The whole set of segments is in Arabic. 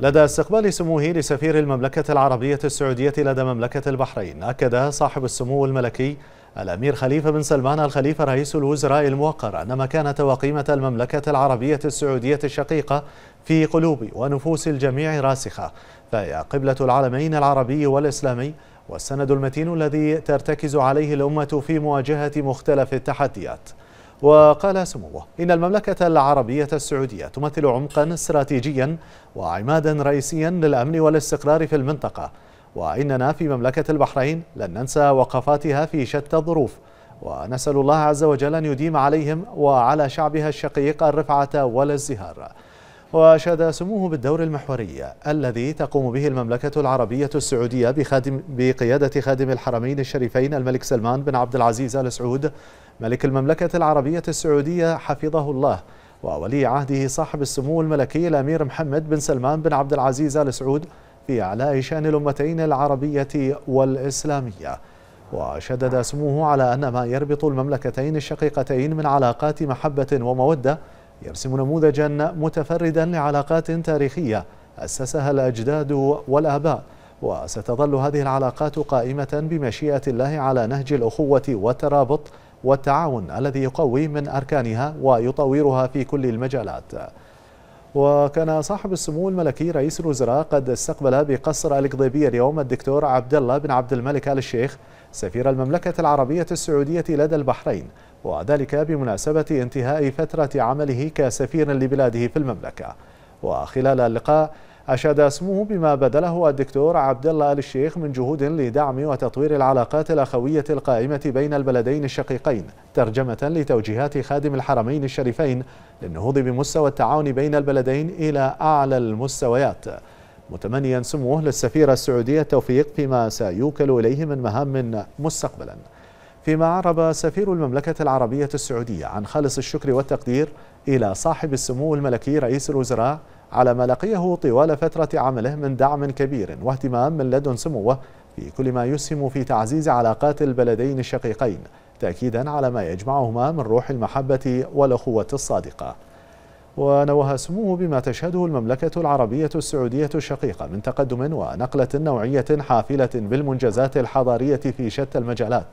لدى استقبال سموه لسفير المملكة العربية السعودية لدى مملكة البحرين أكد صاحب السمو الملكي الأمير خليفة بن سلمان الخليفة رئيس الوزراء الموقر أن مكانة وقيمة المملكة العربية السعودية الشقيقة في قلوب ونفوس الجميع راسخة فهي قبلة العالمين العربي والإسلامي والسند المتين الذي ترتكز عليه الأمة في مواجهة مختلف التحديات وقال سموه إن المملكة العربية السعودية تمثل عمقا استراتيجيا وعمادا رئيسيا للأمن والاستقرار في المنطقة وإننا في مملكة البحرين لن ننسى وقفاتها في شتى الظروف ونسأل الله عز وجل أن يديم عليهم وعلى شعبها الشقيق الرفعة والازدهار وشاد سموه بالدور المحوري الذي تقوم به المملكة العربية السعودية بخادم بقيادة خادم الحرمين الشريفين الملك سلمان بن عبد العزيز آل سعود ملك المملكة العربية السعودية حفظه الله وولي عهده صاحب السمو الملكي الأمير محمد بن سلمان بن عبد العزيز آل سعود في أعلاء شأن الأمتين العربية والإسلامية وشدد سموه على أن ما يربط المملكتين الشقيقتين من علاقات محبة ومودة يرسم نموذجا متفردا لعلاقات تاريخية أسسها الأجداد والآباء وستظل هذه العلاقات قائمة بمشيئة الله على نهج الأخوة والترابط والتعاون الذي يقوي من أركانها ويطورها في كل المجالات وكان صاحب السمو الملكي رئيس الوزراء قد استقبل بقصر القضيبية اليوم الدكتور عبد الله بن عبد الملك آل الشيخ سفير المملكة العربية السعودية لدى البحرين وذلك بمناسبة انتهاء فترة عمله كسفير لبلاده في المملكة وخلال اللقاء أشاد اسمه بما بذله الدكتور عبد الله آل الشيخ من جهود لدعم وتطوير العلاقات الأخوية القائمة بين البلدين الشقيقين ترجمة لتوجيهات خادم الحرمين الشريفين للنهوض بمستوى التعاون بين البلدين إلى أعلى المستويات متمنيا سموه للسفيرة السعودية التوفيق فيما سيوكل إليه من مهام مستقبلا فيما عرب سفير المملكة العربية السعودية عن خالص الشكر والتقدير إلى صاحب السمو الملكي رئيس الوزراء على ما لقيه طوال فترة عمله من دعم كبير واهتمام من لدن سموه في كل ما يسهم في تعزيز علاقات البلدين الشقيقين تأكيدا على ما يجمعهما من روح المحبة والأخوة الصادقة ونوه سموه بما تشهده المملكة العربية السعودية الشقيقة من تقدم ونقلة نوعية حافلة بالمنجزات الحضارية في شتى المجالات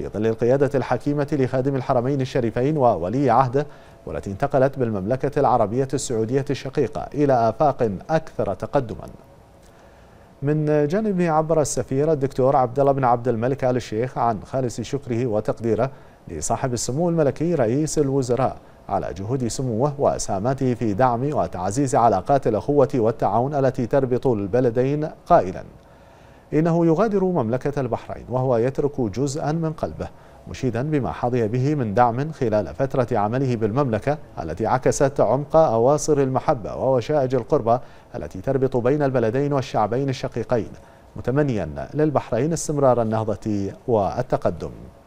في ظل القيادة الحكيمة لخادم الحرمين الشريفين وولي عهده والتي انتقلت بالمملكة العربية السعودية الشقيقة إلى آفاق أكثر تقدماً من جانبه عبر السفير الدكتور عبد الله بن عبد الملك آل الشيخ عن خالص شكره وتقديره لصاحب السمو الملكي رئيس الوزراء على جهود سموه واسهاماته في دعم وتعزيز علاقات الأخوة والتعاون التي تربط البلدين قائلاً إنه يغادر مملكة البحرين وهو يترك جزءا من قلبه مشيدا بما حظي به من دعم خلال فترة عمله بالمملكة التي عكست عمق أواصر المحبة ووشائج القربة التي تربط بين البلدين والشعبين الشقيقين متمنيا للبحرين استمرار النهضة والتقدم